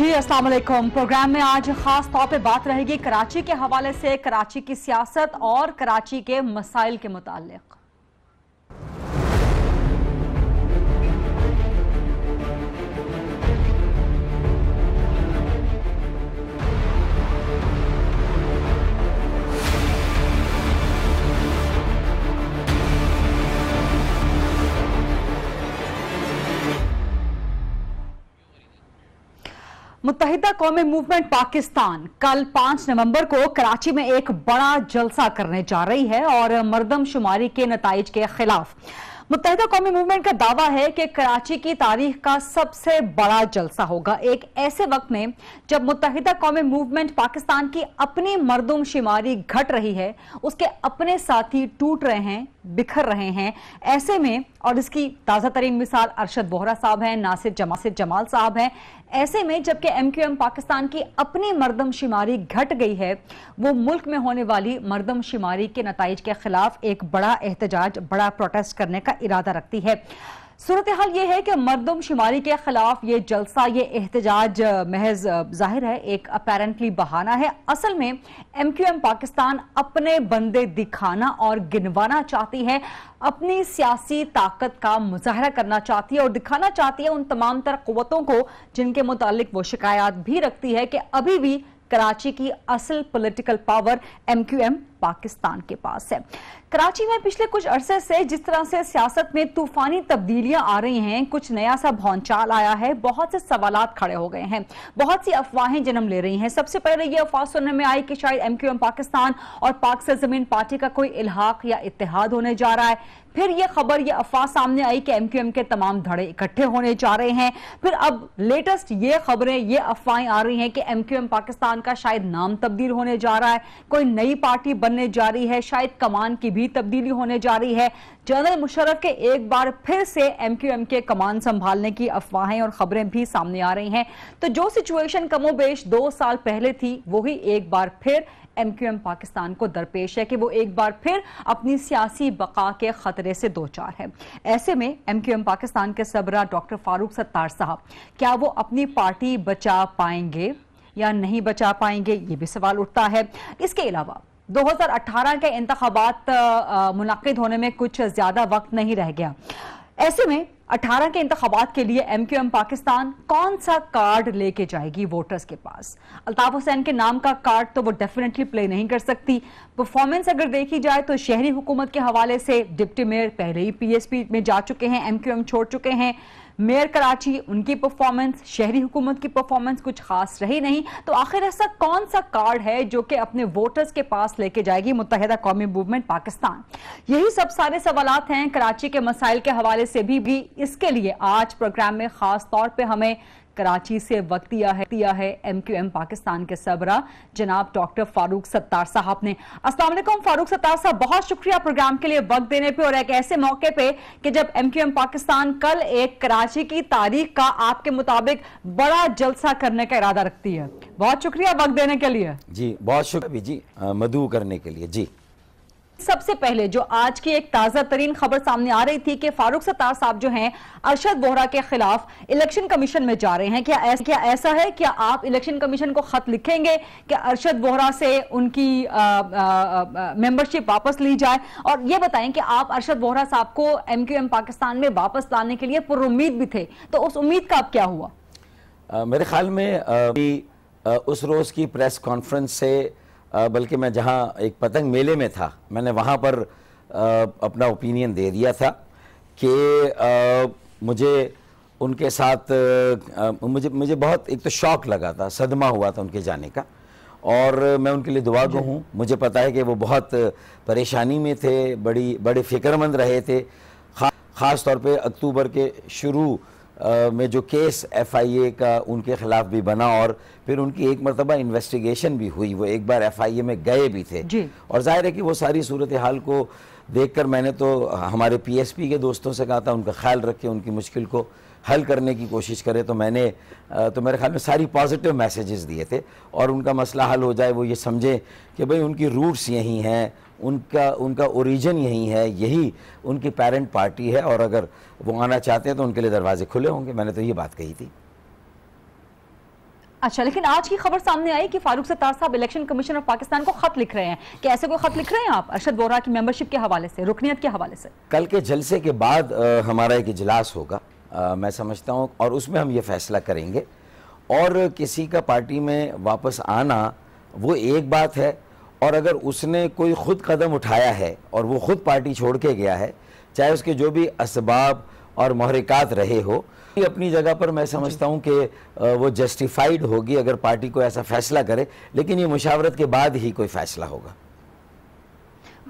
जी अस्सलाम वालेकुम प्रोग्राम में आज खास तौर पे बात रहेगी कराची के हवाले से कराची की सियासत और कराची के मसाइल के मुतालिक मुतहदा कौमी मूवमेंट पाकिस्तान कल 5 नवंबर को कराची में एक बड़ा जलसा करने जा रही है और मरदमशुमारी के नतज के खिलाफ मुतहदा कौमी मूवमेंट का दावा है कि कराची की तारीख का सबसे बड़ा जलसा होगा एक ऐसे वक्त में जब मुतहदा कौमी मूवमेंट पाकिस्तान की अपनी मरदमशुमारी घट रही है उसके अपने साथी टूट रहे हैं बिखर रहे हैं ऐसे में और इसकी ताज़ा तरीन मिसाल अरशद बोहरा साहब हैं नासिर जमासिर जमाल साहब हैं ऐसे में जबकि एम क्यू एम पाकिस्तान की अपनी मरदमशुमारी घट गई है वो मुल्क में होने वाली मरदमशुमारी के नतज के खिलाफ एक बड़ा एहतजाज बड़ा प्रोटेस्ट करने का इरादा रखती है सूरत हाल ये है कि मरदम शुमारी के खिलाफ ये जलसा ये एहतजाज महज जाहिर है एक अपेरेंटली बहाना है असल में एम क्यू एम पाकिस्तान अपने बंदे दिखाना और गिनवाना चाहती है अपनी सियासी ताकत का मुजाहरा करना चाहती है और दिखाना चाहती है उन तमाम तर क़वतों को जिनके मुतालिक वो शिकायत भी रखती है कि अभी भी कराची की असल political power M Q M Pakistan के पास है कराची में पिछले कुछ अरसे से जिस तरह से सियासत में तूफानी तब्दीलियां आ रही हैं कुछ नया सा भौचाल आया है बहुत से सवाल खड़े हो गए हैं बहुत सी अफवाहें जन्म ले रही हैं सबसे पहले ये अफवाह सुनने में आई कि शायद एमक्यूएम पाकिस्तान और पाक से जमीन पार्टी का कोई इलाहाक या इतिहाद होने जा रहा है फिर यह खबर यह अफवाह सामने आई कि एमक्यूएम के तमाम धड़े इकट्ठे होने जा रहे हैं फिर अब लेटेस्ट ये खबरें ये अफवाहें आ रही हैं कि एमक्यूएम पाकिस्तान का शायद नाम तब्दील होने जा रहा है कोई नई पार्टी बन बनने जा रही है शायद कमान की भी तब्दीली होने जा रही है जनरल मुशर्रफ के एक बार फिर से एम के कमान संभालने की अफवाहें और खबरें भी सामने आ रही हैं तो जो सिचुएशन कमोबेश दो साल पहले थी वही एक बार फिर एमक्यूएम पाकिस्तान को दरपेश है कि वो एक बार फिर अपनी सियासी बका के खतरे से दो चार है ऐसे में एमक्यूएम पाकिस्तान के सबरा डॉक्टर फारूक सत्तार साहब क्या वो अपनी पार्टी बचा पाएंगे या नहीं बचा पाएंगे ये भी सवाल उठता है इसके अलावा 2018 के इंतबात मुनद होने में कुछ ज़्यादा वक्त नहीं रह गया ऐसे में 18 के इंतबात के लिए एम क्यू एम पाकिस्तान कौन सा कार्ड लेके जाएगी वोटर्स के पास अल्ताफ हुसैन के नाम का कार्ड तो वो डेफिनेटली प्ले नहीं कर सकती परफॉर्मेंस अगर देखी जाए तो शहरी हुकूमत के हवाले से डिप्टी मेयर पहले ही पीएसपी में जा चुके हैं एम क्यू एम छोड़ चुके हैं मेयर कराची उनकी परफॉर्मेंस शहरी हुकूमत की परफॉर्मेंस कुछ खास रही नहीं तो आखिर ऐसा कौन सा कार्ड है जो कि अपने वोटर्स के पास लेके जाएगी मुतहदा कौमी मूवमेंट पाकिस्तान यही सब सारे सवाल हैं कराची के मसाइल के हवाले से भी, भी इसके लिए आज प्रोग्राम में खास तौर पर हमें कराची से वक्त दिया है दिया है एमक्यूएम पाकिस्तान के सबरा जनाब डॉक्टर फारूक सत्तार साहब ने अस्सलाम फारूक सत्तार साहब बहुत शुक्रिया प्रोग्राम के लिए वक्त देने पे और एक ऐसे मौके पे कि जब एमक्यूएम पाकिस्तान कल एक कराची की तारीख का आपके मुताबिक बड़ा जलसा करने का इरादा रखती है बहुत शुक्रिया वक्त देने के लिए जी बहुत शुक्रिया जी मधु करने के लिए जी सबसे पहले जो आज की एक ताजा तरीन खबर सामने आ रही थी कि फारूक सत्तार साहब जो हैं अरशद बोहरा के खिलाफ इलेक्शन कमीशन में जा रहे हैं क्या ऐसा क्या ऐसा है क्या आप इलेक्शन कमीशन को खत लिखेंगे कि अरशद बोहरा से उनकी मेंबरशिप वापस ली जाए और ये बताएं कि आप अरशद बोहरा साहब को एम पाकिस्तान में वापस लाने के लिए पुरुद भी थे तो उस उम्मीद का अब क्या हुआ आ, मेरे ख्याल में आ, आ, उस रोज की प्रेस कॉन्फ्रेंस से बल्कि मैं जहाँ एक पतंग मेले में था मैंने वहाँ पर अपना ओपिनियन दे दिया था कि मुझे उनके साथ मुझे मुझे बहुत एक तो शौक लगा था सदमा हुआ था उनके जाने का और मैं उनके लिए दुआ गो हूँ मुझे पता है कि वो बहुत परेशानी में थे बड़ी बड़े फिक्रमंद रहे थे खा, ख़ास तौर पे अक्टूबर के शुरू में जो केस एफआईए का उनके ख़िलाफ़ भी बना और फिर उनकी एक मरतबा इन्वेस्टिगेशन भी हुई वो एक बार एफआईए में गए भी थे और ज़ाहिर है कि वो सारी सूरत हाल को देखकर मैंने तो हमारे पीएसपी के दोस्तों से कहा था उनका ख्याल रखे उनकी मुश्किल को हल करने की कोशिश करें तो मैंने तो मेरे ख्याल में सारी पॉजिटिव मैसेजेस दिए थे और उनका मसला हल हो जाए वो ये समझें कि भाई उनकी रूट्स यहीं हैं उनका उनका ओरिजिन यही है यही उनकी पेरेंट पार्टी है और अगर वो आना चाहते हैं तो उनके लिए दरवाजे खुले होंगे मैंने तो ये बात कही थी अच्छा लेकिन आज की खबर सामने आई कि फारूक सत्तार साहब इलेक्शन कमीशन ऑफ पाकिस्तान को खत लिख रहे हैं कि ऐसे कोई खत लिख रहे हैं आप अरशद बोरा की मेंबरशिप के हवाले से रुकनीत के हवाले से कल के जलसे के बाद आ, हमारा एक इजलास होगा आ, मैं समझता हूँ और उसमें हम ये फैसला करेंगे और किसी का पार्टी में वापस आना वो एक बात है और अगर उसने कोई ख़ुद कदम उठाया है और वो ख़ुद पार्टी छोड़ के गया है चाहे उसके जो भी इसबाब और महरिकात रहे हो अपनी जगह पर मैं समझता हूँ कि वो जस्टिफाइड होगी अगर पार्टी को ऐसा फैसला करे लेकिन ये मुशावरत के बाद ही कोई फैसला होगा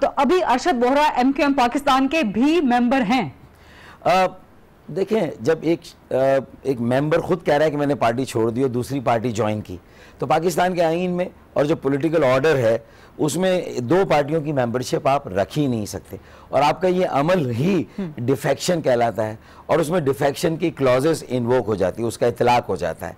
तो अभी Arshad Vohra M Q M Pakistan के भी मेंबर हैं देखें जब एक आ, एक मेंबर खुद कह रहा है कि मैंने पार्टी छोड़ दी और दूसरी पार्टी ज्वाइन की तो पाकिस्तान के आइन में और जो पॉलिटिकल ऑर्डर है उसमें दो पार्टियों की मेंबरशिप आप रख ही नहीं सकते और आपका ये अमल ही डिफेक्शन कहलाता है और उसमें डिफेक्शन की क्लॉजेस इन्वोक हो जाती है उसका इतलाक हो जाता है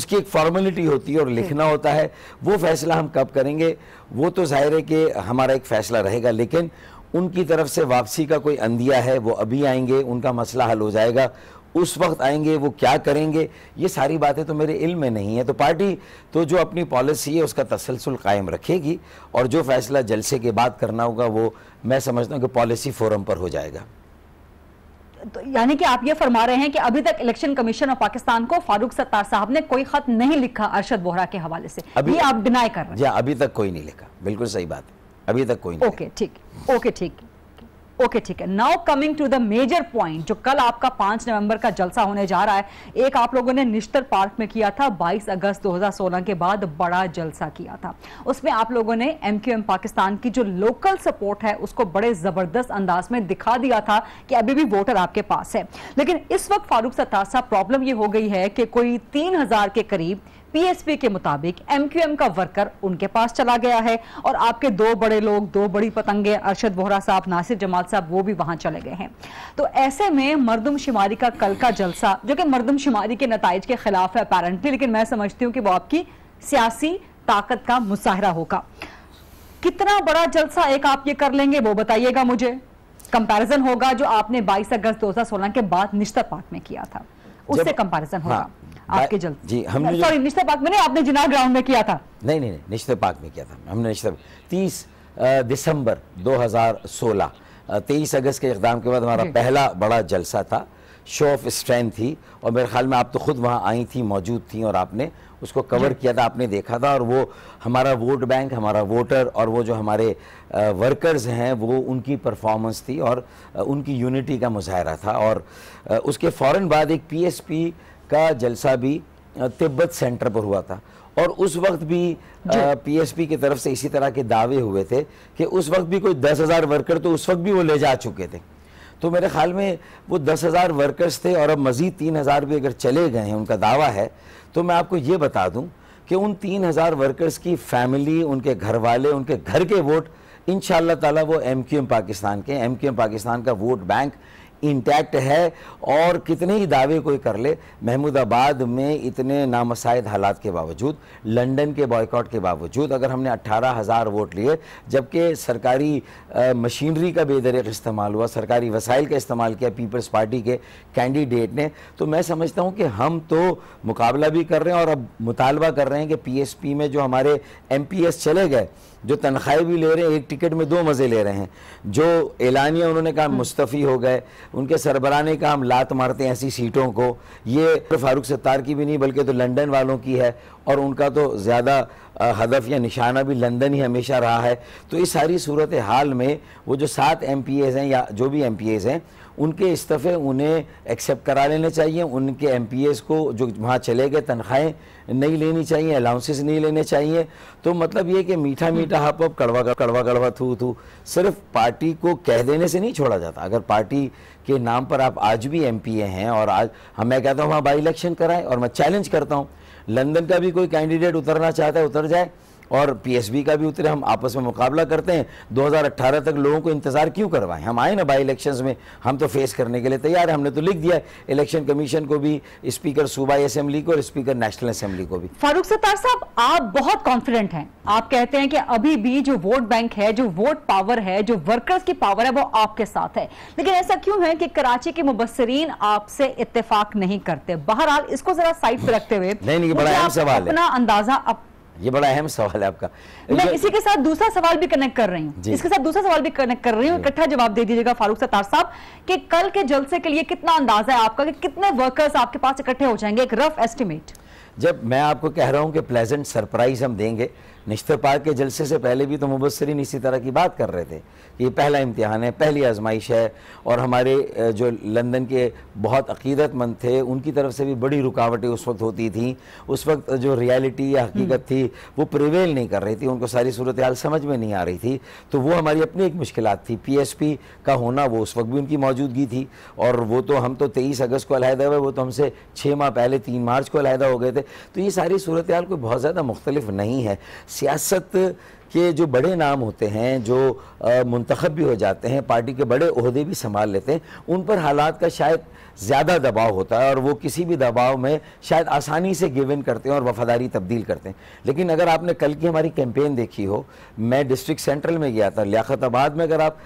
उसकी एक फॉर्मेलिटी होती है और लिखना होता है वो फैसला हम कब करेंगे वो तो जाहिर है कि हमारा एक फैसला रहेगा लेकिन उनकी तरफ से वापसी का कोई अंदिया है वो अभी आएंगे उनका मसला हल हो जाएगा उस वक्त आएंगे वो क्या करेंगे ये सारी बातें तो मेरे इल्म में नहीं है तो पार्टी तो जो अपनी पॉलिसी है उसका तसलसल कायम रखेगी और जो फैसला जलसे के बाद करना होगा वो मैं समझता हूँ कि पॉलिसी फोरम पर हो जाएगा तो यानी कि आप ये फरमा रहे हैं कि अभी तक इलेक्शन कमीशन ऑफ पाकिस्तान को फारूक सत्तार साहब ने कोई खत नहीं लिखा अरशद बोहरा के हवाले से अभी ये आप डिनाई कर रहे हैं हाँ, अभी तक कोई नहीं लिखा बिल्कुल सही बात है अभी तक कोई नहीं ओके ठीक ओके ठीक ओके ठीक है now coming to the major point जो कल आपका पांच नवंबर का जलसा होने जा रहा है एक आप लोगों ने निश्तर पार्क में किया था 22 अगस्त 2016 के बाद बड़ा जलसा किया था उसमें आप लोगों ने एम क्यू एम पाकिस्तान की जो लोकल सपोर्ट है उसको बड़े जबरदस्त अंदाज में दिखा दिया था कि अभी भी वोटर आपके पास है लेकिन इस वक्त फारूक सतासा प्रॉब्लम यह हो गई है कि कोई तीन के करीब पीएसपी के मुताबिक एमक्यूएम का वर्कर उनके पास चला गया है और आपके दो बड़े लोग दो बड़ी पतंगे अरशद बोहरा साहब नासिर जमाल साहब वो भी वहां चले गए हैं तो ऐसे में मरदम शुमारी का कल का जलसा जो कि मरदम शुमारी के नतज के खिलाफ है अपेरेंटली लेकिन मैं समझती हूँ कि वो आपकी सियासी ताकत का मुशाहरा होगा कितना बड़ा जलसा एक आप ये कर लेंगे वो बताइएगा मुझे कंपैरिजन होगा जो आपने 22 अगस्त 2016 के बाद निश्चित पार्क में किया था उससे कंपैरिजन होगा हाँ, आपके जल्द जी हमने सॉरी निश्ता पार्क में नहीं आपने जिनाह ग्राउंड में किया था नहीं नहीं नहीं निश्ता पार्क में किया था हमने निश्ता तीस दिसंबर 2016 तेईस अगस्त के इकदाम के बाद हमारा पहला बड़ा जलसा था शो ऑफ स्ट्रेंथ थी और मेरे ख्याल में आप तो खुद वहाँ आई थी मौजूद थी और आपने उसको कवर किया था आपने देखा था और वो हमारा वोट बैंक हमारा वोटर और वो जो हमारे वर्कर्स हैं वो उनकी परफॉर्मेंस थी और उनकी यूनिटी का मुजाहरा था और उसके फ़ौर बाद एक पी का जलसा भी तिब्बत सेंटर पर हुआ था और उस वक्त भी पीएसपी की तरफ से इसी तरह के दावे हुए थे कि उस वक्त भी कोई दस हज़ार वर्कर तो उस वक्त भी वो ले जा चुके थे तो मेरे ख्याल में वो दस हज़ार वर्कर्स थे और अब मज़ीद तीन हज़ार भी अगर चले गए हैं उनका दावा है तो मैं आपको ये बता दूँ कि उन तीन हज़ार वर्कर्स की फैमिली उनके घर वाले उनके घर के वोट इन शाह वो एम क्यू एम पाकिस्तान के एम क्यू एम पाकिस्तान का वोट बैंक इंटैक्ट है और कितने ही दावे कोई कर ले महमूदाबाद में इतने नामसाइद हालात के बावजूद लंदन के बॉयकॉट के बावजूद अगर हमने अट्ठारह हज़ार वोट लिए जबकि सरकारी मशीनरी का बेदरक इस्तेमाल हुआ सरकारी वसाइल का इस्तेमाल किया पीपल्स पार्टी के कैंडिडेट ने तो मैं समझता हूँ कि हम तो मुकाबला भी कर रहे हैं और अब मुतालबा कर रहे हैं कि पी में जो हमारे एम चले गए जो तनख्वाही भी ले रहे हैं एक टिकट में दो मज़े ले रहे हैं जो एलानिया उन्होंने कहा हम्म। मुस्तफ़ी हो गए उनके सरबरा ने कहा हम लात मारते हैं ऐसी सीटों को ये फारूक सत्तार की भी नहीं बल्कि तो लंदन वालों की है और उनका तो ज़्यादा हदफ या निशाना भी लंदन ही हमेशा रहा है तो इस सारी सूरत हाल में वो जो सात एम हैं या जो भी एम हैं उनके इस्तीफ़े उन्हें एक्सेप्ट करा लेने चाहिए उनके एम को जो वहाँ चले गए तनख्वाहें नहीं लेनी चाहिए अलाउंसेस नहीं लेने चाहिए तो मतलब ये कि मीठा मीठा हप हप कड़वा कड़वा कड़वा थू थू सिर्फ पार्टी को कह देने से नहीं छोड़ा जाता अगर पार्टी के नाम पर आप आज भी एम हैं और आज हम मैं कहता हूँ वहाँ बाई इलेक्शन कराएं और मैं चैलेंज करता हूँ लंदन का भी कोई कैंडिडेट उतरना चाहता है उतर जाए और पीएसबी का भी उतरे हम आपस में मुकाबला करते हैं 2018 तक लोगों को इंतज़ार क्यों करवाएं हम आए ना बाई इलेक्शंस में हम तो फेस करने के लिए तैयार है हमने तो लिख दिया इलेक्शन कमीशन को भी स्पीकर सूबाई असेंबली को और स्पीकर नेशनल असेंबली को भी फारूक सत्तार साहब आप बहुत कॉन्फिडेंट हैं आप कहते हैं कि अभी भी जो वोट बैंक है जो वोट पावर है जो वर्कर्स की पावर है वो आपके साथ है लेकिन ऐसा क्यों है कि कराची के मुबसरीन आपसे इतफाक नहीं करते बहरहाल इसको जरा साइड पर रखते हुए अपना अंदाजा ये बड़ा अहम सवाल है आपका मैं इसी के साथ दूसरा सवाल भी कनेक्ट कर रही हूँ इसके साथ दूसरा सवाल भी कनेक्ट कर रही हूँ इकट्ठा जवाब दे दीजिएगा फारूक सत्तार साहब कि कल के जलसे के लिए कितना अंदाजा है आपका कि कितने वर्कर्स आपके पास इकट्ठे हो जाएंगे एक रफ एस्टिमेट जब मैं आपको कह रहा हूँ कि प्लेजेंट सरप्राइज हम देंगे निश्तर पार्क के जलसे से पहले भी तो मुबसरीन इसी तरह की बात कर रहे थे कि ये पहला इम्तहान है पहली आजमाइश है और हमारे जो लंदन के बहुत अकीदतमंद थे उनकी तरफ से भी बड़ी रुकावटें उस वक्त होती थी उस वक्त जो रियलिटी या हम्म। हकीकत थी वो प्रिवेल नहीं कर रही थी उनको सारी सूरत हाल समझ में नहीं आ रही थी तो वो हमारी अपनी एक मुश्किल थी पी का होना वो उस वक्त भी उनकी मौजूदगी थी और वो तो हम तो तेईस अगस्त को अलहदा हुए वो तो हमसे छः माह पहले तीन मार्च को अलहदा हो गए थे तो ये सारी सूरत हाल कोई बहुत ज़्यादा मुख्तलिफ नहीं है सियासत के जो बड़े नाम होते हैं जो मुंतखब भी हो जाते हैं पार्टी के बड़े अहदे भी संभाल लेते हैं उन पर हालात का शायद ज़्यादा दबाव होता है और वो किसी भी दबाव में शायद आसानी से गिव इन करते हैं और वफादारी तब्दील करते हैं लेकिन अगर आपने कल की हमारी कैंपेन देखी हो मैं डिस्ट्रिक्ट सेंट्रल में गया था आबाद में अगर आप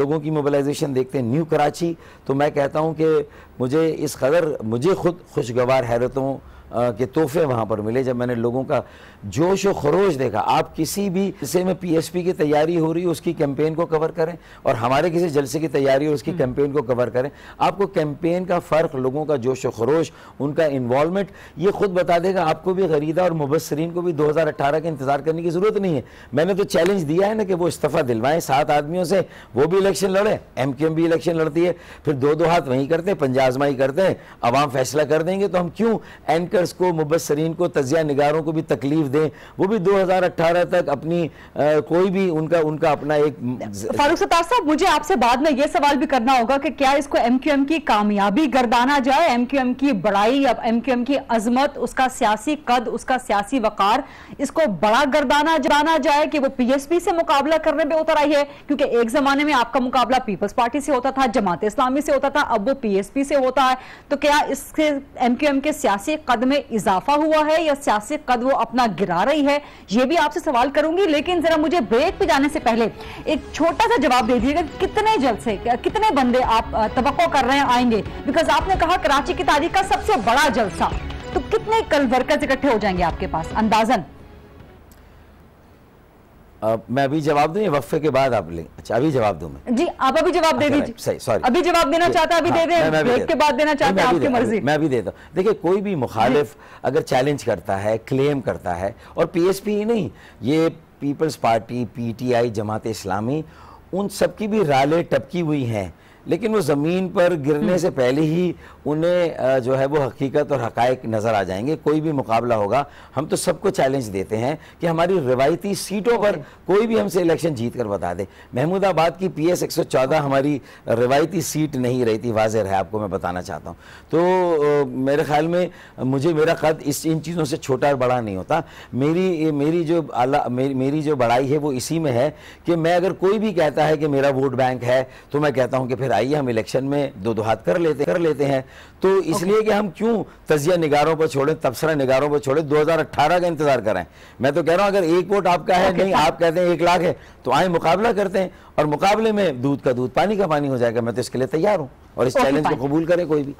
लोगों की मोबिलाइजेशन देखते हैं न्यू कराची तो मैं कहता हूँ कि मुझे इस कदर मुझे खुद खुशगवार हैरतों के तोहफे वहाँ पर मिले जब मैंने लोगों का जोश व खरोश देखा आप किसी भी हिस्से में पीएसपी की तैयारी हो रही है उसकी कैंपेन को कवर करें और हमारे किसी जलसे की तैयारी हो उसकी कैंपेन हम्म। को कवर करें आपको कैंपेन का फ़र्क लोगों का जोश व खरोश उनका इन्वॉलमेंट ये खुद बता देगा आपको भी खरीदा और मुबसरीन को भी दो हज़ार अट्ठारह का इंतज़ार करने की ज़रूरत नहीं है मैंने तो चैलेंज दिया है ना कि वो इस्तीफ़ा दिलवाएं सात आदमियों से वो भी इलेक्शन लड़े एम एम भी इलेक्शन लड़ती है फिर दो दो हाथ वहीं करते हैं पंजाजमाई करते हैं अवाम फैसला कर देंगे तो हम क्यों एंकर मीडियाज़ को मुबसरीन को तजिया निगारों को भी तकलीफ दें वो भी 2018 तक अपनी आ, कोई भी उनका उनका अपना एक फारूक सतार साहब मुझे आपसे बाद में ये सवाल भी करना होगा कि क्या इसको एम क्यू एम की कामयाबी गर्दाना जाए एम क्यू एम की बड़ाई अब एम क्यू एम की अजमत उसका सियासी कद उसका सियासी वकार इसको बड़ा गर्दाना जाना जाए कि वो पी एस पी से मुकाबला करने में उतर आई है क्योंकि एक जमाने में आपका मुकाबला पीपल्स पार्टी से होता था जमात इस्लामी से होता था अब वो पी एस पी से होता है तो क्या इसके एम क्यू एम के सियासी कद में इजाफा हुआ है या सियासी कद वो अपना गिरा रही है ये भी आपसे सवाल करूंगी लेकिन जरा मुझे ब्रेक पे जाने से पहले एक छोटा सा जवाब दे दीजिएगा कितने जल्द से कितने बंदे आप तो कर रहे हैं आएंगे बिकॉज आपने कहा कराची की तारीख का सबसे बड़ा जलसा तो कितने कल वर्कर्स इकट्ठे हो जाएंगे आपके पास अंदाजन मैं अभी जवाब दूं या वक्फे के बाद आप लेंगे अच्छा अभी जवाब दूं मैं जी आप अभी जवाब दे अच्छा, दीजिए सही सॉरी अभी जवाब देना चाहता हैं अभी हाँ, दे दें ब्रेक के बाद देना चाहता आपकी मर्जी मैं अभी देता हूँ देखिए कोई भी मुखालिफ अगर चैलेंज करता है क्लेम करता है और पीएसपी ही नहीं ये People's Party PTI Jamaat Islami उन सबकी भी राले टपकी हुई हैं लेकिन वो ज़मीन पर गिरने हम्म। से पहले ही उन्हें जो है वो हकीकत और हकायक नज़र आ जाएंगे कोई भी मुकाबला होगा हम तो सबको चैलेंज देते हैं कि हमारी रिवायती सीटों पर कोई भी हमसे इलेक्शन जीत कर बता दे महमूदाबाद की पी एस हमारी रिवायती सीट नहीं रही थी वाजह है आपको मैं बताना चाहता हूँ तो मेरे ख्याल में मुझे मेरा कद इस इन चीज़ों से छोटा और बड़ा नहीं होता मेरी मेरी जो आला मेरी, मेरी जो बड़ाई है वो इसी में है कि मैं अगर कोई भी कहता है कि मेरा वोट बैंक है तो मैं कहता हूँ कि फिर आइए हम इलेक्शन में दो दो हाथ कर लेते कर लेते हैं तो इसलिए कि हम क्यों तजिया निगारों पर छोड़ें तबसरा निगारों पर छोड़ें 2018 का इंतजार करें मैं तो कह रहा हूं अगर एक वोट आपका है नहीं आप कहते हैं एक लाख है तो आए मुकाबला करते हैं और मुकाबले में दूध का दूध पानी का पानी हो जाएगा मैं तो इसके लिए तैयार हूँ और इस चैलेंज को कबूल करें कोई भी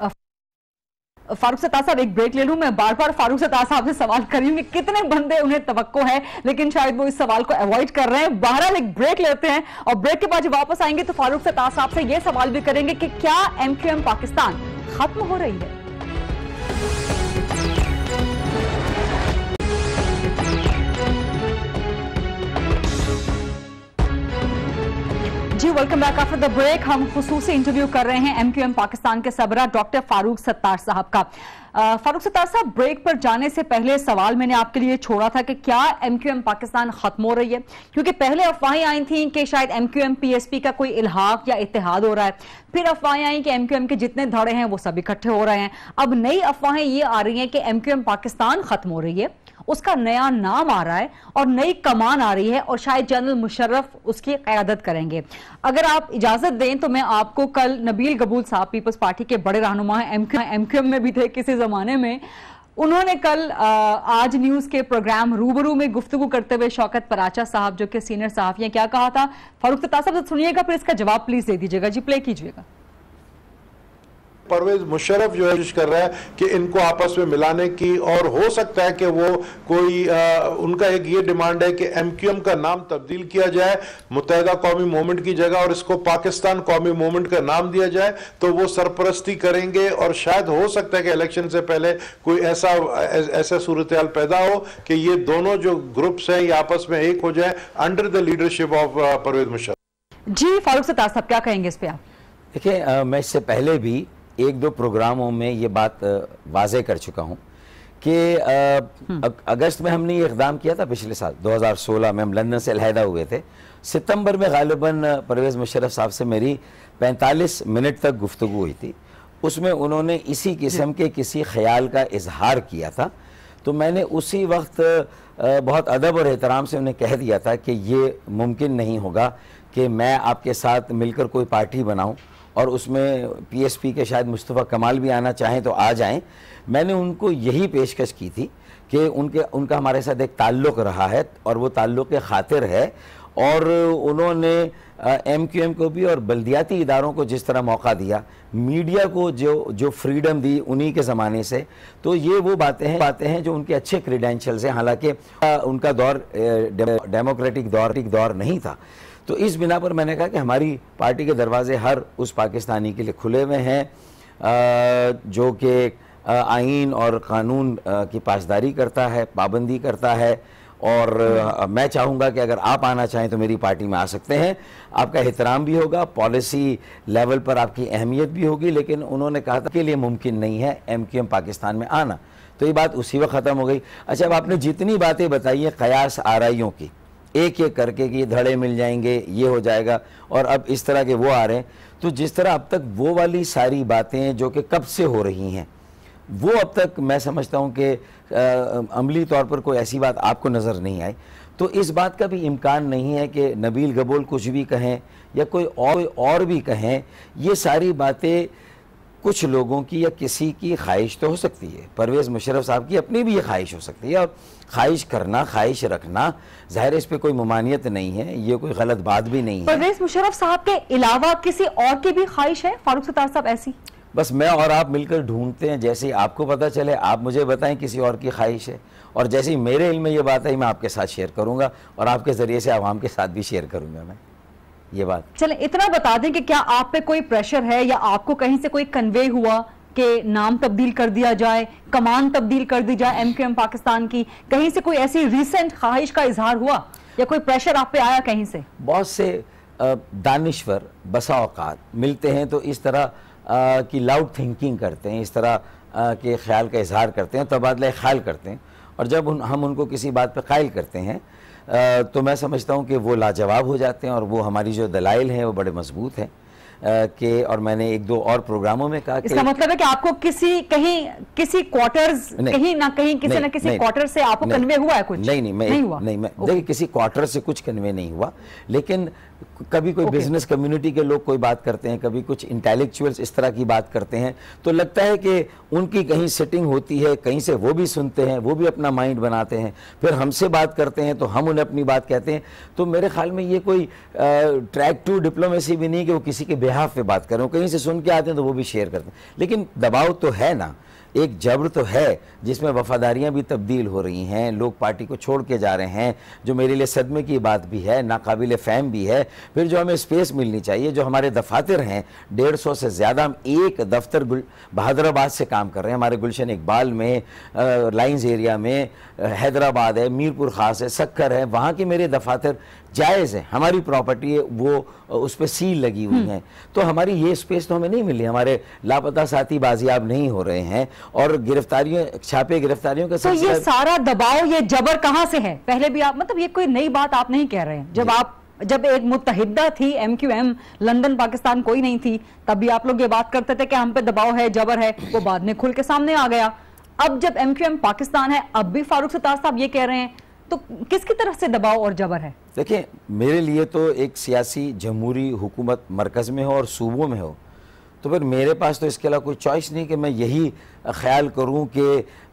फारूक सत्ता साहब एक ब्रेक ले लूं मैं बार बार फारूक सत्ता साहब से सवाल कर रही हूं कि कितने बंदे उन्हें तवक्को है लेकिन शायद वो इस सवाल को अवॉइड कर रहे हैं बहरहाल एक ब्रेक लेते हैं और ब्रेक के बाद जब वापस आएंगे तो फारूक सत्ता साहब से ये सवाल भी करेंगे कि क्या एमक्यूएम पाकिस्तान खत्म हो रही है जी welcome back after the break हम खसूस इंटरव्यू कर रहे हैं एमक्यूएम पाकिस्तान के सबरा डॉक्टर फारूक सत्तार साहब का फारूक सत्तार साहब ब्रेक पर जाने से पहले सवाल मैंने आपके लिए छोड़ा था कि क्या एमक्यूएम पाकिस्तान खत्म हो रही है क्योंकि पहले अफवाहें आई थी कि शायद एमक्यूएम पीएसपी का कोई इलाहाक या इतिहाद हो रहा है फिर अफवाहें आई कि एमक्यूएम के जितने धड़े हैं वो सब इकट्ठे हो रहे हैं अब नई अफवाहें ये आ रही हैं कि एमक्यूएम पाकिस्तान खत्म हो रही है उसका नया नाम आ रहा है और नई कमान आ रही है और शायद जनरल मुशर्रफ उसकी क्यादत करेंगे अगर आप इजाजत दें तो मैं आपको कल नबील गबूल साहब पीपल्स पार्टी के बड़े रहनुमा एम क्यू में भी थे किसी ज़माने में उन्होंने कल आज न्यूज़ के प्रोग्राम रूबरू में गुफ्तु करते हुए शौकत पराचा साहब जो कि सीनियर साहब ये क्या कहा था फारूक तता साहब सुनिएगा फिर इसका जवाब प्लीज़ दे दीजिएगा जी प्ले कीजिएगा परवेज मुशरफ जो है कर रहा है कि इनको आपस में मिलाने की और हो सकता है कि वो कोई आ, उनका एक ये डिमांड है कि एमक्यूएम का नाम तब्दील किया जाए मुतहदा कौमी मूवमेंट की जगह और इसको पाकिस्तान कौमी मूवमेंट का नाम दिया जाए तो वो सरपरस्ती करेंगे और शायद हो सकता है कि इलेक्शन से पहले कोई ऐसा ऐसा सूरत पैदा हो कि ये दोनों जो ग्रुप्स हैं ये आपस में एक हो जाए under the leadership of Pervez Musharraf ji Farooq Sattar साहब क्या कहेंगे इस पर आप देखिए मैं इससे पहले भी एक दो प्रोग्रामों में ये बात वाजे कर चुका हूँ कि हम्म। अगस्त में हमने ये इकदाम किया था पिछले साल 2016 में हम लंदन से अलहदा हुए थे सितंबर में गालिबा परवेज़ मुशरफ साहब से मेरी 45 मिनट तक गुफ्तु हुई थी उसमें उन्होंने इसी किस्म के किसी ख्याल का इजहार किया था तो मैंने उसी वक्त बहुत अदब और एहतराम से उन्हें कह दिया था कि ये मुमकिन नहीं होगा कि मैं आपके साथ मिलकर कोई पार्टी बनाऊँ और उसमें पीएसपी के शायद मुस्तफ़ा कमाल भी आना चाहें तो आ जाएं मैंने उनको यही पेशकश की थी कि उनके उनका हमारे साथ एक ताल्लुक़ रहा है और वो ताल्लुक़ खातिर है और उन्होंने एम क्यू एम को भी और बल्दियाती इदारों को जिस तरह मौका दिया मीडिया को जो जो फ्रीडम दी उन्हीं के ज़माने से तो ये वो बातें हैं बातें हैं जो उनके अच्छे क्रीडेंशल्स हैं हालांकि उनका दौर डेमोक्रेटिक दौर एक दौर नहीं था तो इस बिना पर मैंने कहा कि हमारी पार्टी के दरवाजे हर उस पाकिस्तानी के लिए खुले हुए हैं जो कि आइन और क़ानून की पासदारी करता है पाबंदी करता है और मैं चाहूँगा कि अगर आप आना चाहें तो मेरी पार्टी में आ सकते हैं आपका एहतराम भी होगा पॉलिसी लेवल पर आपकी अहमियत भी होगी लेकिन उन्होंने कहा था कि लिए मुमकिन नहीं है एम क्यू एम पाकिस्तान में आना तो ये बात उसी वक्त ख़त्म हो गई अच्छा अब आपने जितनी बातें बताई हैं कयास आरइयों की एक एक करके कि ये धड़े मिल जाएंगे ये हो जाएगा और अब इस तरह के वो आ रहे हैं तो जिस तरह अब तक वो वाली सारी बातें जो कि कब से हो रही हैं वो अब तक मैं समझता हूँ कि अमली तौर पर कोई ऐसी बात आपको नज़र नहीं आई तो इस बात का भी इम्कान नहीं है कि नबील गबोल कुछ भी कहें या कोई और कोई और भी कहें ये सारी बातें कुछ लोगों की या किसी की ख्वाहिश तो हो सकती है परवेज़ मुशरफ साहब की अपनी भी ये ख्वाहिश हो सकती है और ख्वाहिश करना ख्वाहिश रखना ज़ाहिर इस पर कोई ममानियत नहीं है ये कोई गलत बात भी नहीं है परवेज़ मुशरफ साहब के अलावा किसी और की भी ख्वाहिश है फारूक सतार साहब ऐसी बस मैं और आप मिलकर ढूंढते हैं जैसे ही आपको पता चले आप मुझे बताएं किसी और की ख्वाहिश है और जैसे ही मेरे इल में ये बात आई मैं आपके साथ शेयर करूँगा और आपके ज़रिए से आवाम के साथ भी शेयर करूँगा मैं ये बात चले इतना बता दें कि क्या आप पे कोई प्रेशर है या आपको कहीं से कोई कन्वे हुआ कि नाम तब्दील कर दिया जाए कमान तब्दील कर दी जाए एम क्यू एम पाकिस्तान की कहीं से कोई ऐसी रिसेंट ख्वाहिश का इजहार हुआ या कोई प्रेशर आप पे आया कहीं से बहुत से दानश्वर बसा औकात मिलते हैं तो इस तरह की लाउड थिंकिंग करते हैं इस तरह के ख्याल का इजहार करते हैं तबादला ख्याल करते हैं और जब उन हम उनको किसी बात पर कायल करते हैं तो मैं समझता हूँ कि वो लाजवाब हो जाते हैं और वो हमारी जो दलाइल हैं वो बड़े मजबूत हैं के और मैंने एक दो और प्रोग्रामों में कहा इसका मतलब है कि आपको किसी कहीं किसी क्वार्टर्स कहीं ना कहीं किसी ना किसी क्वार्टर से आपको कन्वे हुआ है कुछ नहीं नहीं मैं नहीं हुआ नहीं मैं देखिए किसी क्वार्टर से कुछ कन्वे नहीं हुआ लेकिन कभी कोई okay. बिजनेस कम्युनिटी के लोग कोई बात करते हैं कभी कुछ इंटेलेक्चुअल्स इस तरह की बात करते हैं तो लगता है कि उनकी कहीं सेटिंग होती है कहीं से वो भी सुनते हैं वो भी अपना माइंड बनाते हैं फिर हमसे बात करते हैं तो हम उन्हें अपनी बात कहते हैं तो मेरे ख्याल में ये कोई ट्रैक टू डिप्लोमेसी भी नहीं कि वो किसी के बिहाफ पे बात करें कहीं से सुन के आते हैं तो वो भी शेयर करते हैं लेकिन दबाव तो है ना एक जबर तो है जिसमें वफादारियां भी तब्दील हो रही हैं लोग पार्टी को छोड़ के जा रहे हैं जो मेरे लिए सदमे की बात भी है नाकबिल फ़ैम भी है फिर जो हमें स्पेस मिलनी चाहिए जो हमारे दफातर हैं डेढ़ सौ से ज़्यादा हम एक दफ्तर गुल बहादराबाद से काम कर रहे हैं हमारे गुलशन इकबाल में लाइन्स एरिया में हैदराबाद है मीरपुर ख़ास है सक्कर है वहाँ के मेरे दफातर जायज़ है हमारी प्रॉपर्टी है वो उस पर सील लगी हुई हम्म। है तो हमारी ये स्पेस तो हमें नहीं मिली हमारे लापता साथी बाजियाब नहीं हो रहे हैं और गिरफ्तारियों छापे गिरफ्तारियों का तो ये सारा दबाव ये जबर कहाँ से है पहले भी आप मतलब ये कोई नई बात आप नहीं कह रहे हैं जब आप जब एक मुतहिदा थी M Q M London Pakistan कोई नहीं थी तब भी आप लोग ये बात करते थे कि हम पे दबाव है जबर है वो बाद में खुल के सामने आ गया अब जब एम क्यू एम पाकिस्तान है अब भी फारूक सताज साहब ये कह रहे हैं तो किसकी तरफ से दबाव और जबर है देखिए मेरे लिए तो एक सियासी जमहूरी हुकूमत मरकज़ में हो और सूबों में हो तो फिर मेरे पास तो इसके अलावा कोई चॉइस नहीं कि मैं यही ख्याल करूं कि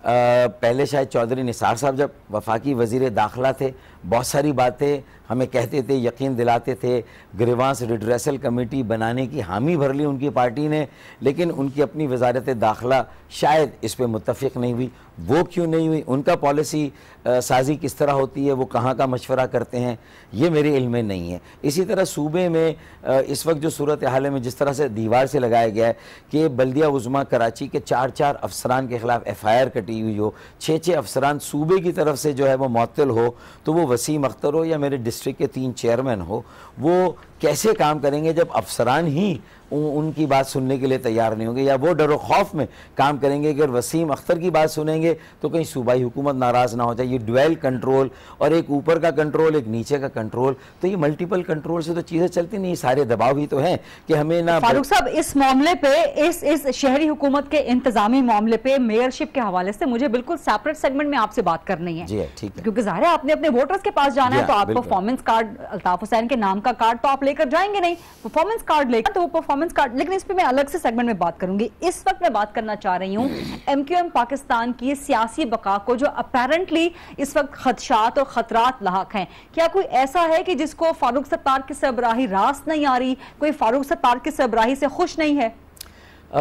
पहले शायद चौधरी निसार साहब जब वफाकी वजीर दाखिला थे बहुत सारी बातें हमें कहते थे यकीन दिलाते थे ग्रीवांस रिड्रेसल कमेटी बनाने की हामी भर ली उनकी पार्टी ने लेकिन उनकी अपनी वजारत दाखिला शायद इस पर मुतफ़ नहीं हुई वो क्यों नहीं हुई उनका पॉलिसी आ, साजी किस तरह होती है वो कहाँ का मशवरा करते हैं ये मेरे इल्म में नहीं है इसी तरह सूबे में आ, इस वक्त जो सूरत हाल में जिस तरह से दीवार से लगाया गया है कि बल्दिया उजमा कराची के चार चार अफसरान के ख़िलाफ़ एफ़ आई आर कटी हुई हो छः छः अफसरान सूबे की तरफ से जो है वो मअतल हो तो वो वसीम अख्तर हो या मेरे डिस्ट्रिक्ट के तीन चेयरमैन हो वो कैसे काम करेंगे जब अफसरान ही उनकी बात सुनने के लिए तैयार नहीं होंगे या वो डर खौफ में काम करेंगे अगर वसीम अख्तर की बात सुनेंगे तो कहीं सूबाई हुकूमत नाराज़ ना हो जाए ये डुअल कंट्रोल और एक ऊपर का कंट्रोल एक नीचे का कंट्रोल तो ये मल्टीपल कंट्रोल से तो चीज़ें चलती नहीं सारे दबाव ही तो हैं कि हमें ना फारूक साहब इस मामले पर इस इस शहरी हुकूमत के इंतजामी मामले पर मेयरशिप के हवाले से मुझे बिल्कुल सेपरेट सेगमेंट में आपसे बात करनी है जी हाँ, ठीक है क्योंकि ज़ाहिर है आपने अपने वोटर्स के पास जाना है तो हाँ, आप परफॉर्मेंस कार्ड अल्ताफ हुसैन के नाम का कार्ड तो आप लेकर जाएंगे नहीं परफॉर्मेंस कार्ड लेकर तो वो परफॉर्मेंस कार्ड लेकिन इस पर मैं अलग से सेगमेंट में बात करूंगी इस वक्त मैं बात करना चाह रही हूँ एम पाकिस्तान की सियासी बका को जो अपेरेंटली इस वक्त खदशात और खतरात लाक हैं क्या कोई ऐसा है कि जिसको फारूक सत्तार की सरबराही रास नहीं आ रही कोई फारूक सत्तार की सरबराही से खुश नहीं है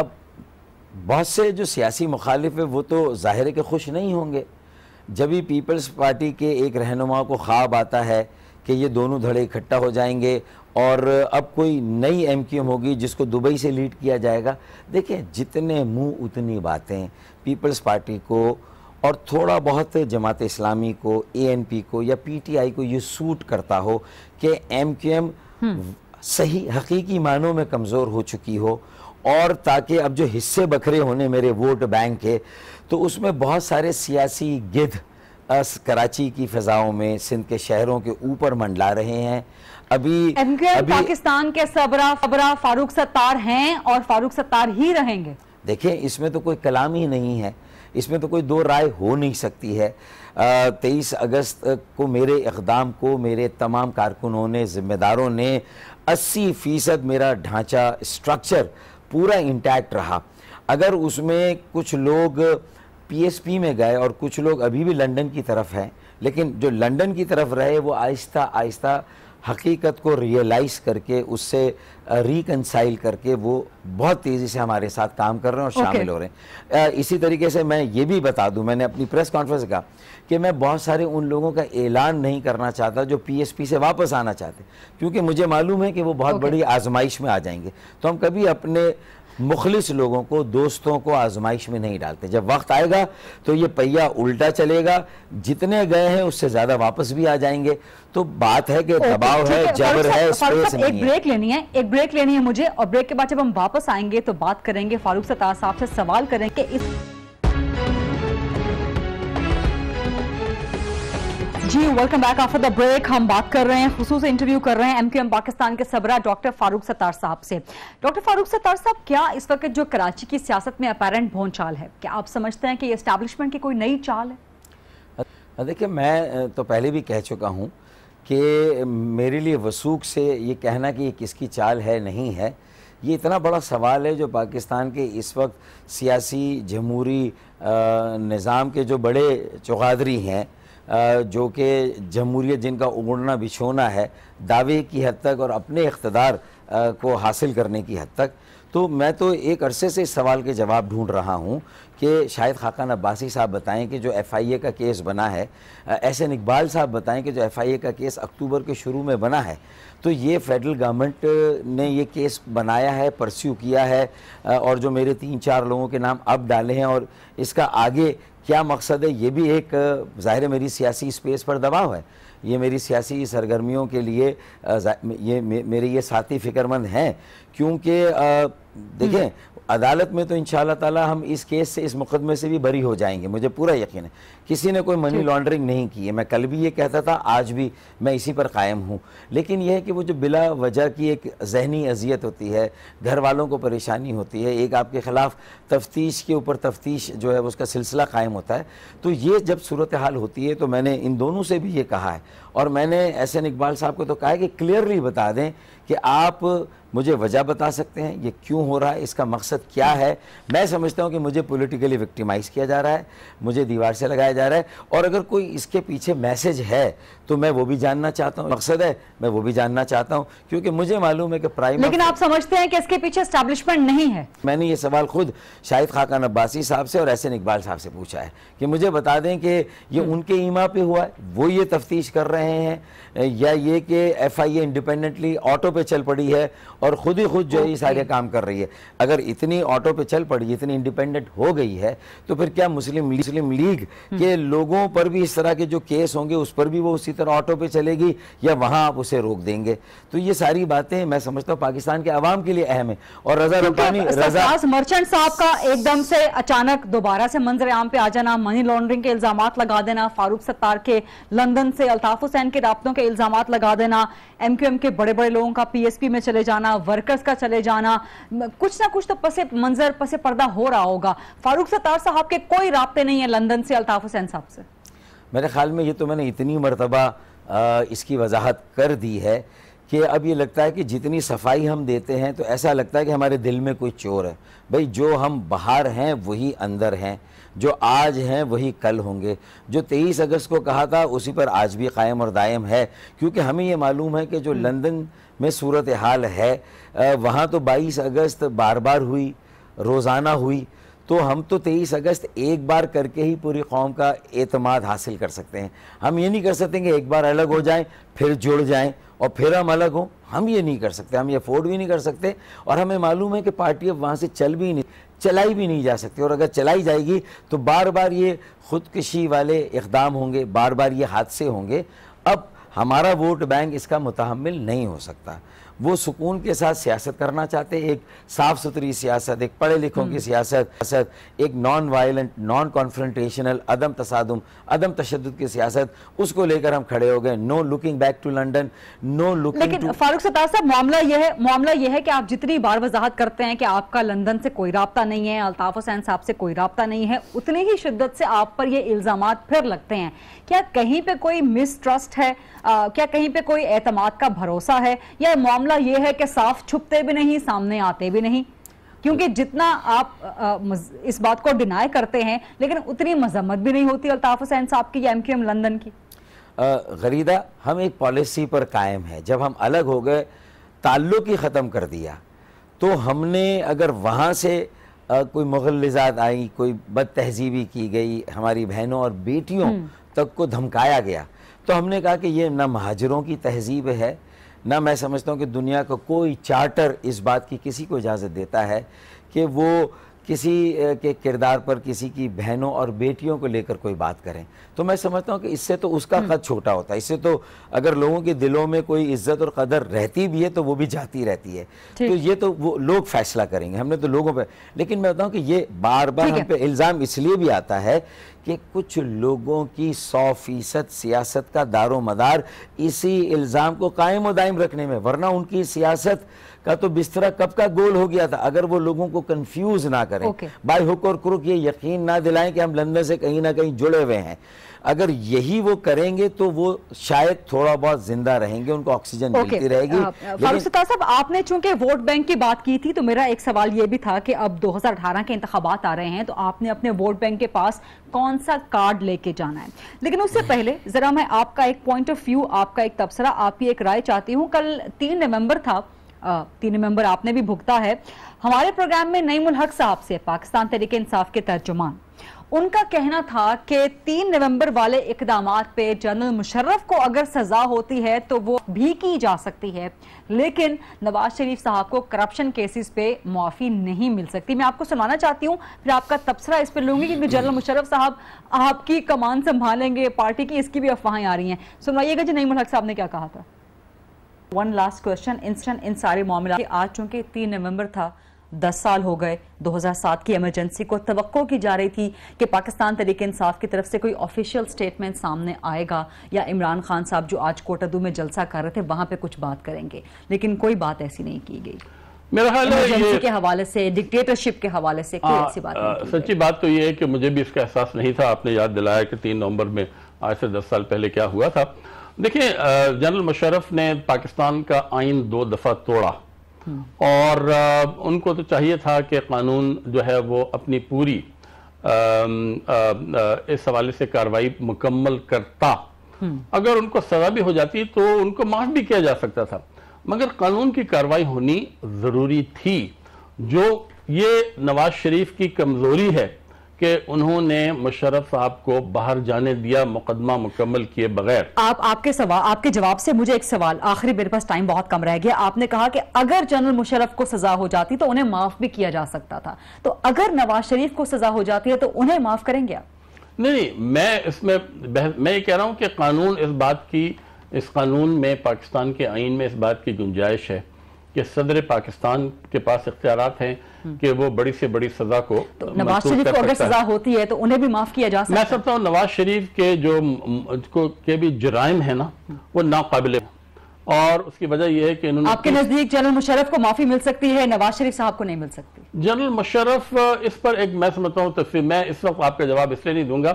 अब बहुत से जो सियासी मुखालिफ है वो तो ज़ाहिर के खुश नहीं होंगे जब भी पीपल्स पार्टी के एक रहनुमा को ख्वाब आता है कि ये दोनों धड़े इकट्ठा हो जाएंगे और अब कोई नई एम होगी जिसको दुबई से लीड किया जाएगा देखिए जितने मुंह उतनी बातें पीपल्स पार्टी को और थोड़ा बहुत जमात इस्लामी को ए को या पीटीआई को ये सूट करता हो कि एम हम्म। सही हकीकी मानों में कमज़ोर हो चुकी हो और ताकि अब जो हिस्से बखरे होने मेरे वोट बैंक के तो उसमें बहुत सारे सियासी गिद्ध अस कराची की फ़िज़ाओं में सिंध के शहरों के ऊपर मंडला रहे हैं अभी, अभी पाकिस्तान के सबरा फबरा फारूक सत्तार हैं और फारूक सत्तार ही रहेंगे देखें इसमें तो कोई कलाम ही नहीं है इसमें तो कोई दो राय हो नहीं सकती है तेईस अगस्त को मेरे इकदाम को मेरे तमाम कारकुनों ने ज़िम्मेदारों ने अस्सी फ़ीसद मेरा ढांचा स्ट्रक्चर पूरा इंटैक्ट रहा अगर उसमें कुछ लोग पीएसपी में गए और कुछ लोग अभी भी लंदन की तरफ हैं लेकिन जो लंदन की तरफ रहे वो आहिस्ता आहिस्ता हकीकत को रियलाइज़ करके उससे रिकनसाइल करके वो बहुत तेज़ी से हमारे साथ काम कर रहे हैं और okay. शामिल हो रहे हैं इसी तरीके से मैं ये भी बता दूं मैंने अपनी प्रेस कॉन्फ्रेंस कहा कि मैं बहुत सारे उन लोगों का ऐलान नहीं करना चाहता जो पीएसपी से वापस आना चाहते क्योंकि मुझे मालूम है कि वो बहुत okay. बड़ी आजमाइश में आ जाएंगे तो हम कभी अपने मुखलिस लोगों को दोस्तों को आजमाइश में नहीं डालते जब वक्त आएगा तो ये पहिया उल्टा चलेगा जितने गए हैं उससे ज़्यादा वापस भी आ जाएंगे तो बात है कि दबाव है जबर है स्पेस नहीं एक ब्रेक लेनी है एक ब्रेक लेनी है मुझे और ब्रेक के बाद जब हम वापस आएंगे तो बात करेंगे फारूक सतार साहब से सवाल करें कि इस जी welcome back after the break हम बात कर रहे हैं खसूस इंटरव्यू कर रहे हैं एम क्यू एम पाकिस्तान के सबरा डॉक्टर फारूक सत्तार साहब से डॉक्टर फारूक सत्तार साहब क्या इस वक्त जो कराची की सियासत में अपेरेंट भोन चाल है क्या आप समझते हैं कि ये इस्टेब्लिशमेंट की कोई नई चाल है देखिए मैं तो पहले भी कह चुका हूँ कि मेरे लिए वसूख से ये कहना कि ये किसकी चाल है नहीं है ये इतना बड़ा सवाल है जो पाकिस्तान के इस वक्त सियासी जमहूरी निज़ाम के जो बड़े चौगादरी हैं जो कि जमहूरियत जिनका उगड़ना बिछोना है दावे की हद तक और अपने इकतदार को हासिल करने की हद तक तो मैं तो एक अरसे से इस सवाल के जवाब ढूंढ रहा हूँ कि शायद खाकान अब्बासी साहब बताएं कि जो एफ़ आई ए का केस बना है ऐसे इकबाल साहब बताएं कि जो एफ़ आई ए का केस अक्टूबर के शुरू में बना है तो ये फेडरल गवर्नमेंट ने ये केस बनाया है परस्यू किया है और जो मेरे तीन चार लोगों के नाम अब डाले हैं और इसका आगे क्या मकसद है ये भी एक ज़ाहिर मेरी सियासी स्पेस पर दबाव है ये मेरी सियासी सरगर्मियों के लिए ये मेरे ये साथी फ़िक्रमंद हैं क्योंकि देखें हम्म। अदालत में तो इन ताला हम इस केस से इस मुकदमे से भी बरी हो जाएंगे मुझे पूरा यकीन है किसी ने कोई मनी लॉन्ड्रिंग नहीं की है मैं कल भी ये कहता था आज भी मैं इसी पर कायम हूँ लेकिन यह है कि वो जो बिला वजह की एक जहनी अजियत होती है घर वालों को परेशानी होती है एक आपके ख़िलाफ़ तफ्तीश के ऊपर तफ्तीश जो है उसका सिलसिला कायम होता है तो ये जब सूरत हाल होती है तो मैंने इन दोनों से भी ये कहा है और मैंने एहसन इकबाल साहब को तो कहा है कि क्लियरली बता दें कि आप मुझे वजह बता सकते हैं ये क्यों क्यों हो रहा है इसका मकसद क्या है मैं समझता हूं कि मुझे पॉलिटिकली विक्टिमाइज़ किया जा रहा है मुझे दीवार से लगाया जा रहा है और अगर कोई इसके पीछे मैसेज है तो मैं वो भी जानना चाहता हूं मकसद है मैं वो भी जानना चाहता हूं क्योंकि मुझे मालूम है कि प्राइम लेकिन आप समझते हैं कि इसके पीछे इस्टेब्लिशमेंट नहीं है मैंने ये सवाल खुद शाहिद खाकान अब्बासी साहब से और ऐसे इकबाल साहब से पूछा है कि मुझे बता दें कि ये हम्म। उनके ईमा पे हुआ है वो ये तफ्तीश कर रहे हैं या ये कि एफ इंडिपेंडेंटली ऑटो पे चल पड़ी है और खुद ही खुद जो ये सारे काम कर रही है रही है अगर इतनी ऑटो पे चल पड़ी इतनी इंडिपेंडेंट हो गई है तो फिर क्या मुस्लिम मुस्लिम लीग हम्म। के लोगों पर भी इस तरह के जो केस होंगे उस पर भी वो उसी तरह ऑटो पे चलेगी या वहाँ आप उसे रोक देंगे तो ये सारी बातें मैं समझता हूँ पाकिस्तान के आवाम के लिए अहम है और रजा रब्बानी रजा मर्चेंट साहब का एकदम से अचानक दोबारा से मंजर आम पे आ जाना मनी लॉन्ड्रिंग के इल्जाम लगा देना फारूक सत्तार के लंदन से अल्ताफ हुसैन के रातों के इल्जाम लगा देना एमक्यूएम के बड़े बड़े लोगों का पीएसपी में चले जाना वर्कर्स का चले जाना कुछ ना कुछ तो पसे मंजर पसे पर्दा हो रहा होगा फारूक सत्तार साहब के कोई रबते नहीं है लंदन से अल्ताफ़ हुसैन साहब से मेरे ख्याल में ये तो मैंने इतनी मरतबा इसकी वजाहत कर दी है कि अब ये लगता है कि जितनी सफाई हम देते हैं तो ऐसा लगता है कि हमारे दिल में कोई चोर है भाई जो हम बाहर हैं वही अंदर हैं जो आज हैं वही कल होंगे जो 23 अगस्त को कहा था उसी पर आज भी कायम और दायम है क्योंकि हमें ये मालूम है कि जो हम्म। लंदन में सूरत हाल है वहाँ तो 22 अगस्त बार बार हुई रोज़ाना हुई तो हम तो 23 अगस्त एक बार करके ही पूरी कौम का एतमाद हासिल कर सकते हैं हम ये नहीं कर सकते कि एक बार अलग हो जाएँ फिर जुड़ जाएँ और फिर हम अलग हों हम ये नहीं कर सकते हम ये अफोर्ड भी नहीं कर सकते और हमें मालूम है कि पार्टी अब वहाँ से चल भी नहीं चलाई भी नहीं जा सकती और अगर चलाई जाएगी तो बार बार ये खुदकशी वाले इकदाम होंगे बार बार ये हादसे होंगे अब हमारा वोट बैंक इसका मुतहमल नहीं हो सकता वो सुकून के साथ सियासत करना चाहते एक साफ़ सुथरी सियासत एक पढ़े लिखों की हम्म। सियासत एक नॉन वायलेंट नॉन कॉन्फ्रेंटेशनल अदम तसादम अदम तशद की सियासत उसको लेकर हम खड़े हो गए no looking back to London no looking लेकिन फारूक सत्तार साहब मामला यह है मामला यह है कि आप जितनी बार वजाहत करते हैं कि आपका लंदन से कोई रबता नहीं है अल्ताफ़ हुसैन साहब से कोई रबता नहीं है उतनी ही शिद्दत से आप पर यह इल्ज़ाम फिर लगते हैं क्या कहीं पर कोई मिसट्रस्ट है क्या कहीं पर कोई एतमाद का भरोसा है या मामला मसला ये है कि साफ छुपते भी नहीं सामने आते भी नहीं क्योंकि जितना आप आ, इस बात को डिनाई करते हैं लेकिन उतनी मजम्मत भी नहीं होती अल्ताफ़ हुसैन साहब की या एम क्यू एम लंदन की गरीदा हम एक पॉलिसी पर कायम है जब हम अलग हो गए ताल्लुक ही ख़त्म कर दिया तो हमने अगर वहाँ से आ, कोई मुगलजात आई कोई बद तहजीबी की गई हमारी बहनों और बेटियों हम्म। तक को धमकाया गया तो हमने कहा कि ये ना महाजरों की तहजीब है ना मैं समझता हूँ कि दुनिया का कोई चार्टर इस बात की किसी को इजाज़त देता है कि वो किसी के किरदार पर किसी की बहनों और बेटियों को लेकर कोई बात करें तो मैं समझता हूँ कि इससे तो उसका हम्म। खत छोटा होता है इससे तो अगर लोगों के दिलों में कोई इज्जत और कदर रहती भी है तो वो भी जाती रहती है तो ये तो वो लोग फैसला करेंगे हमने तो लोगों पर लेकिन मैं बताऊँ कि ये बार बार हम पे इल्ज़ाम इसलिए भी आता है कि कुछ लोगों की सौ फीसद सियासत का दारो मदार इसी इल्ज़ाम को कायम व दायम रखने में वरना उनकी सियासत का तो बिस्तरा कब का गोल हो गया था अगर वो लोगों को कंफ्यूज ना करें okay. बाई हुक और क्रुक ये यकीन ना दिलाएं कि हम लंदन से कहीं ना कहीं जुड़े हुए हैं अगर यही वो करेंगे तो वो शायद थोड़ा बहुत जिंदा रहेंगे उनको ऑक्सीजन okay. मिलती रहेगी साहब आपने चूंकि वोट बैंक की बात की थी तो मेरा एक सवाल ये भी था कि अब 2018 के इंतबात आ रहे हैं तो आपने अपने वोट बैंक के पास कौन सा कार्ड लेके जाना है लेकिन उससे hmm. पहले जरा मैं आपका एक पॉइंट ऑफ व्यू आपका एक तबसरा आपकी एक राय चाहती हूँ कल तीन नवम्बर था तीन नवंबर आपने भी भुगता है हमारे प्रोग्राम में नईमुल हक साहब से पाकिस्तान तरीके इंसाफ के तर्जुमान उनका कहना था कि तीन नवंबर वाले इकदाम पे जनरल मुशर्रफ को अगर सजा होती है तो वो भी की जा सकती है लेकिन नवाज शरीफ साहब को करप्शन केसेस पे मुआफ़ी नहीं मिल सकती मैं आपको सुनाना चाहती हूँ फिर आपका तबसरा इस पर लूंगी क्योंकि जनरल मुशर्रफ साहब आपकी कमान संभालेंगे पार्टी की इसकी भी अफवाहें आ रही हैं सुनवाइएगा जी नईमुल हक साहब ने क्या कहा था वन लास्ट क्वेश्चन इंस्टेंट इन सारे मामला आज चूंकि तीन नवंबर था दस साल हो गए 2007 की इमरजेंसी को तो की जा रही थी कि पाकिस्तान तरीके इंसाफ की तरफ से कोई ऑफिशियल स्टेटमेंट सामने आएगा या इमरान खान साहब जो आज कोटदू में जलसा कर रहे थे वहां पे कुछ बात करेंगे लेकिन कोई बात ऐसी नहीं की गई मेरा ख्याल के हवाले से डिक्टेटरशिप के हवाले से कोई हाँ, ऐसी बात नहीं सच्ची बात तो ये है कि मुझे भी इसका एहसास नहीं था आपने याद दिलाया कि तीन नवंबर में आज से दस साल पहले क्या हुआ था देखिए जनरल मुशरफ ने पाकिस्तान का आइन दो दफ़ा तोड़ा और आ, उनको तो चाहिए था कि कानून जो है वो अपनी पूरी आ, आ, इस हवाले से कार्रवाई मुकम्मल करता अगर उनको सजा भी हो जाती तो उनको माफ भी किया जा सकता था मगर कानून की कार्रवाई होनी ज़रूरी थी जो ये नवाज शरीफ की कमज़ोरी है कि उन्होंने मुशरफ साहब को बाहर जाने दिया मुकदमा मुकम्मल किए बगैर आप आपके सवाल आपके जवाब से मुझे एक सवाल आखिरी मेरे पास टाइम बहुत कम रह गया आपने कहा कि अगर जनरल मुशरफ को सजा हो जाती तो उन्हें माफ भी किया जा सकता था तो अगर नवाज शरीफ को सजा हो जाती है तो उन्हें माफ करेंगे आप नहीं नहीं मैं इसमें मैं ये कह रहा हूँ कि कानून इस बात की इस कानून में पाकिस्तान के आइन में इस बात की गुंजाइश है कि सदर पाकिस्तान के पास इख्तियार हैं हम्म। कि वो बड़ी से बड़ी सजा को तो नवाज शरीफ को अगर सजा होती है तो उन्हें भी माफ किया जा सकता मैं समझता हूँ नवाज शरीफ के जो को के भी जराइम है ना हम्म। वो नाकाबिले और उसकी वजह यह है कि इन्होंने आपके तो- नजदीक जनरल मुशरफ को माफी मिल सकती है नवाज शरीफ साहब को नहीं मिल सकती जनरल मुशरफ इस पर एक मैं समझता हूँ तफी मैं इस वक्त आपका जवाब इसलिए नहीं दूंगा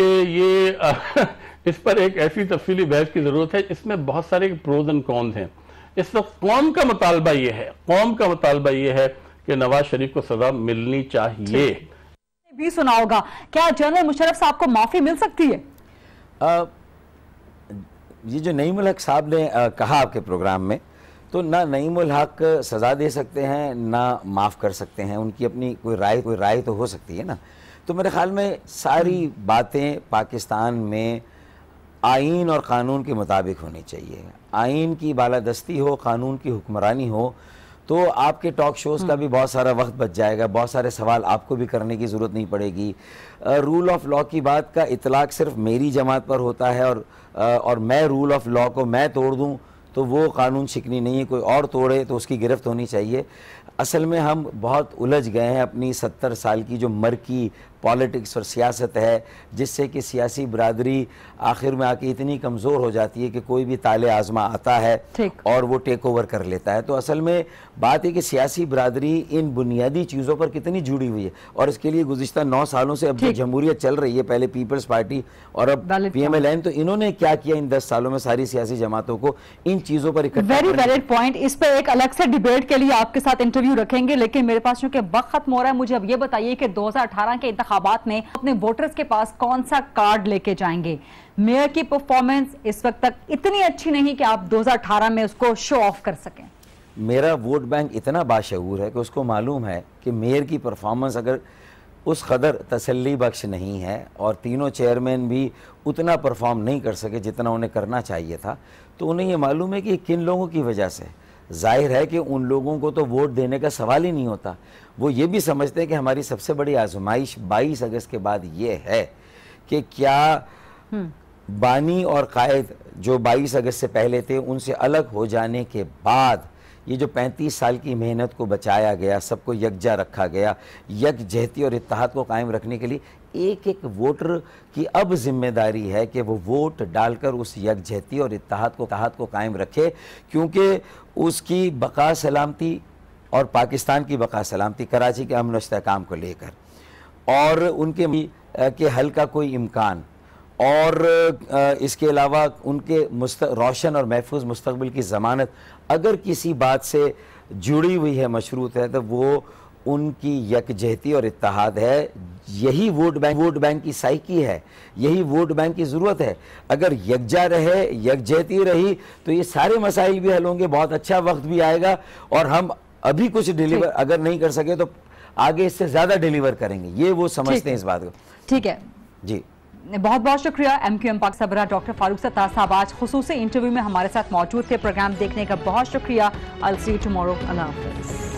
कि ये इस पर एक ऐसी तफसीली बहस की जरूरत है इसमें बहुत सारे प्रोज एंड कॉन्स हैं इस वक्त कौम का मुतालबा यह है कौम का मुतालबा यह है कि नवाज शरीफ को सजा मिलनी चाहिए भी सुना होगा क्या जनरल मुशरफ साहब को माफी मिल सकती है आ, ये जो नईमुल हक साहब ने आ, कहा आपके प्रोग्राम में तो ना नईमुल हक सज़ा दे सकते हैं ना माफ़ कर सकते हैं उनकी अपनी कोई राय कोई राय तो हो सकती है ना तो मेरे ख्याल में सारी हम्म। बातें पाकिस्तान में आइन और क़ानून के मुताबिक होनी चाहिए आइन की बालादस्ती हो कानून की हुक्मरानी हो तो आपके टॉक शोज़ का हम्म। भी बहुत सारा वक्त बच जाएगा बहुत सारे सवाल आपको भी करने की ज़रूरत नहीं पड़ेगी रूल ऑफ लॉ की बात का इतलाक़ सिर्फ मेरी जमात पर होता है और आ, और मैं रूल ऑफ लॉ को मैं तोड़ दूं तो वो कानून शिकनी नहीं है कोई और तोड़े तो उसकी गिरफ्त होनी चाहिए असल में हम बहुत उलझ गए हैं अपनी सत्तर साल की जो मर की पॉलिटिक्स और सियासत है जिससे कि सियासी बरदरी आखिर में आके इतनी कमज़ोर हो जाती है कि कोई भी ताले आज़मा आता है और वो टेक ओवर कर लेता है तो असल में बात है कि सियासी बरदरी इन बुनियादी चीज़ों पर कितनी जुड़ी हुई है और इसके लिए गुजशत नौ सालों से अब जो जमहूरियत चल रही है पहले पीपल्स पार्टी और अब पी एम एल एन तो इन्होंने क्या किया इन दस सालों में सारी सियासी जमातों को इन चीज़ों पर वेरी वैलिड पॉइंट इस पर एक अलग से डिबेट के लिए आपके साथ इंटरव्यू रखेंगे लेकिन मेरे पास चूंकि वक्त खत्म हो रहा है मुझे अब ये बताइए कि दो हज़ार अठारह के इंतबात में अपने वोटर्स के पास कौन सा कार्ड लेके जाएंगे मेयर की परफॉर्मेंस इस वक्त तक इतनी अच्छी नहीं कि आप 2018 में उसको शो ऑफ कर सकें मेरा वोट बैंक इतना बाशूर है कि उसको मालूम है कि मेयर की परफॉर्मेंस अगर उस कदर तसल्ली बख्श नहीं है और तीनों चेयरमैन भी उतना परफॉर्म नहीं कर सके जितना उन्हें करना चाहिए था तो उन्हें यह मालूम है कि किन लोगों की वजह से जाहिर है कि उन लोगों को तो वोट देने का सवाल ही नहीं होता वो ये भी समझते हैं कि हमारी सबसे बड़ी आजमाइश 22 अगस्त के बाद ये है कि क्या हम्म। बानी और कायद जो 22 अगस्त से पहले थे उनसे अलग हो जाने के बाद ये जो 35 साल की मेहनत को बचाया गया सबको यकजा रखा गया यकजहती और इतिहाद को कायम रखने के लिए एक एक वोटर की अब जिम्मेदारी है कि वो वोट डालकर उस यकजहती और इतिहाद को तहत को कायम रखे क्योंकि उसकी बका सलामती और पाकिस्तान की बका सलामती कराची के अमन इसकाम को लेकर और उनके के हल का कोई इम्कान और इसके अलावा उनके रोशन और महफूज मुस्तबिल की ज़मानत अगर किसी बात से जुड़ी हुई है मशरूत है तो वो उनकी यकजहती और इतिहाद है यही वोट बैंक वोट बैंक की साइकी है यही वोट बैंक की ज़रूरत है अगर यकजा रहे यकजहती रही तो ये सारे मसाइल भी हल होंगे बहुत अच्छा वक्त भी आएगा और हम अभी कुछ डिलीवर अगर नहीं कर सके तो आगे इससे ज़्यादा डिलीवर करेंगे ये वो समझते हैं इस बात को ठीक है जी बहुत बहुत शुक्रिया एम क्यू एम पाक सबरा डॉक्टर फारूक सत्ता साहब आज खसूस इंटरव्यू में हमारे साथ मौजूद थे प्रोग्राम देखने का बहुत शुक्रिया अल सी टमोरो अल्लाह हाफिज़